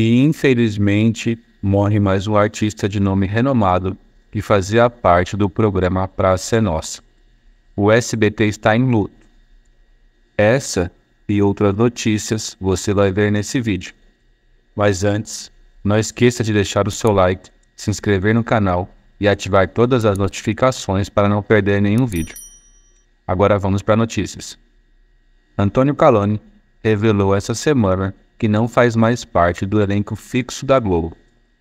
E infelizmente morre mais um artista de nome renomado que fazia parte do programa Praça é Nossa. O SBT está em luto. Essa e outras notícias você vai ver nesse vídeo. Mas antes, não esqueça de deixar o seu like, se inscrever no canal e ativar todas as notificações para não perder nenhum vídeo. Agora vamos para notícias. Antônio Caloni revelou essa semana que não faz mais parte do elenco fixo da Globo.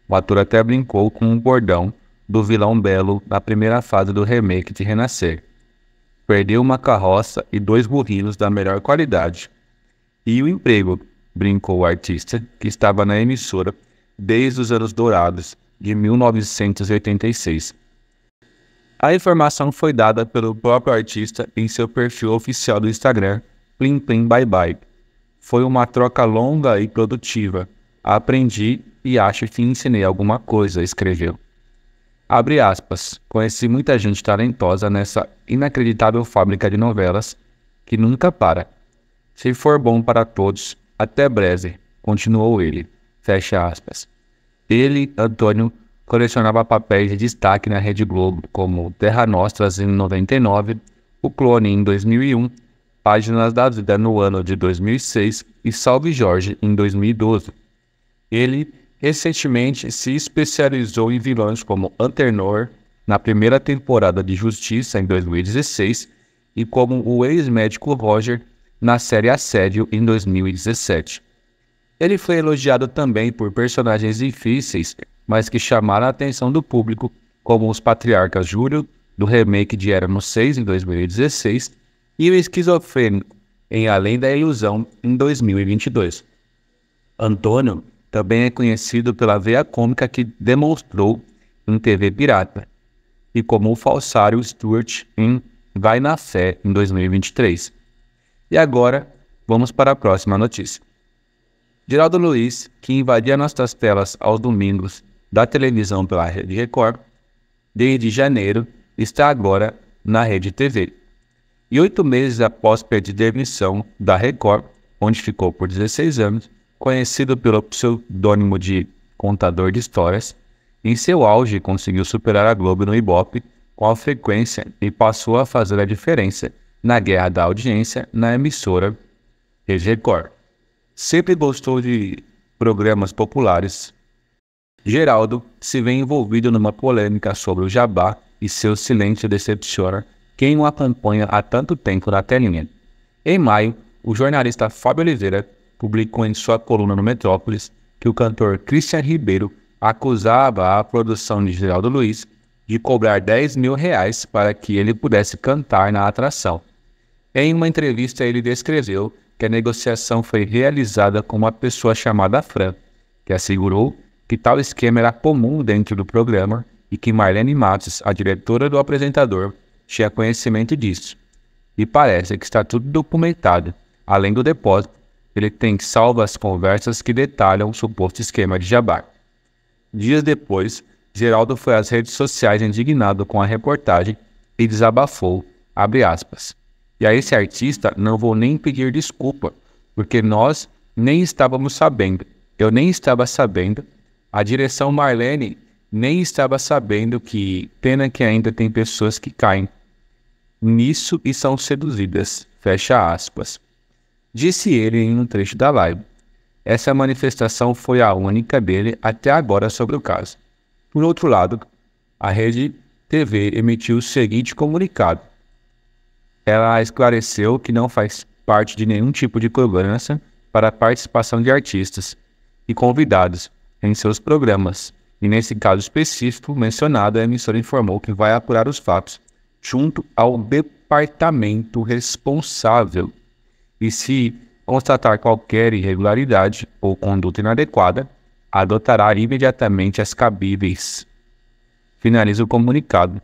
O ator até brincou com um bordão do vilão Belo na primeira fase do remake de Renascer. Perdeu uma carroça e dois burrinhos da melhor qualidade. E o emprego, brincou o artista, que estava na emissora desde os anos dourados de 1986. A informação foi dada pelo próprio artista em seu perfil oficial do Instagram, Plim Plim Bye Bye, foi uma troca longa e produtiva. Aprendi e acho que ensinei alguma coisa, escreveu. Abre aspas. Conheci muita gente talentosa nessa inacreditável fábrica de novelas que nunca para. Se for bom para todos, até breve, continuou ele. Fecha aspas. Ele, Antônio, colecionava papéis de destaque na Rede Globo, como Terra Nostra em 99, O Clone em 2001 Páginas da Vida no ano de 2006 e Salve Jorge em 2012. Ele recentemente se especializou em vilões como Antenor na primeira temporada de Justiça em 2016 e como o ex-médico Roger na série Assédio em 2017. Ele foi elogiado também por personagens difíceis, mas que chamaram a atenção do público, como os patriarcas Júlio, do remake de Éramos 6 em 2016, e o esquizofrênico em Além da Ilusão em 2022. Antônio também é conhecido pela veia cômica que demonstrou em TV Pirata e como o falsário Stuart em Vai na Fé em 2023. E agora, vamos para a próxima notícia. Geraldo Luiz, que invadia nossas telas aos domingos da televisão pela Rede Record, desde janeiro está agora na Rede TV. E oito meses após pedir demissão da Record, onde ficou por 16 anos, conhecido pelo pseudônimo de Contador de Histórias, em seu auge conseguiu superar a Globo no Ibope com a frequência e passou a fazer a diferença na guerra da audiência na emissora Record. Sempre gostou de programas populares. Geraldo se vê envolvido numa polêmica sobre o Jabá e seu silêncio decepciona quem o acompanha há tanto tempo na telinha. Em maio, o jornalista Fábio Oliveira publicou em sua coluna no Metrópolis que o cantor Christian Ribeiro acusava a produção de Geraldo Luiz de cobrar 10 mil reais para que ele pudesse cantar na atração. Em uma entrevista, ele descreveu que a negociação foi realizada com uma pessoa chamada Fran, que assegurou que tal esquema era comum dentro do programa e que Marlene Matos, a diretora do apresentador, tinha conhecimento disso. E parece que está tudo documentado. Além do depósito, ele tem salvas conversas que detalham o suposto esquema de Jabar Dias depois, Geraldo foi às redes sociais indignado com a reportagem e desabafou, abre aspas. E a esse artista não vou nem pedir desculpa, porque nós nem estávamos sabendo. Eu nem estava sabendo. A direção Marlene nem estava sabendo que, pena que ainda tem pessoas que caem nisso e são seduzidas. Fecha aspas. Disse ele em um trecho da live. Essa manifestação foi a única dele até agora sobre o caso. Por outro lado, a Rede TV emitiu o seguinte comunicado. Ela esclareceu que não faz parte de nenhum tipo de cobrança para a participação de artistas e convidados em seus programas, e nesse caso específico mencionado, a emissora informou que vai apurar os fatos junto ao departamento responsável. E se constatar qualquer irregularidade ou conduta inadequada, adotará imediatamente as cabíveis. Finaliza o comunicado.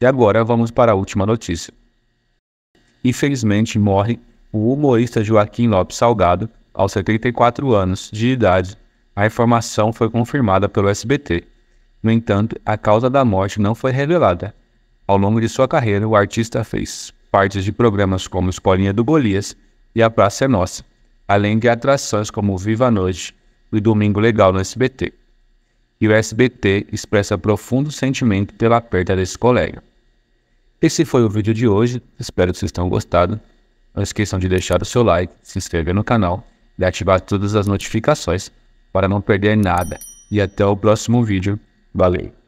E agora vamos para a última notícia. Infelizmente morre o humorista Joaquim Lopes Salgado, aos 74 anos de idade, a informação foi confirmada pelo SBT. No entanto, a causa da morte não foi revelada. Ao longo de sua carreira, o artista fez partes de programas como Escolinha do Golias e A Praça é Nossa, além de atrações como Viva a Noite e Domingo Legal no SBT. E o SBT expressa profundo sentimento pela perda desse colega. Esse foi o vídeo de hoje, espero que vocês tenham gostado. Não esqueçam de deixar o seu like, se inscrever no canal e ativar todas as notificações para não perder nada. E até o próximo vídeo. Valeu!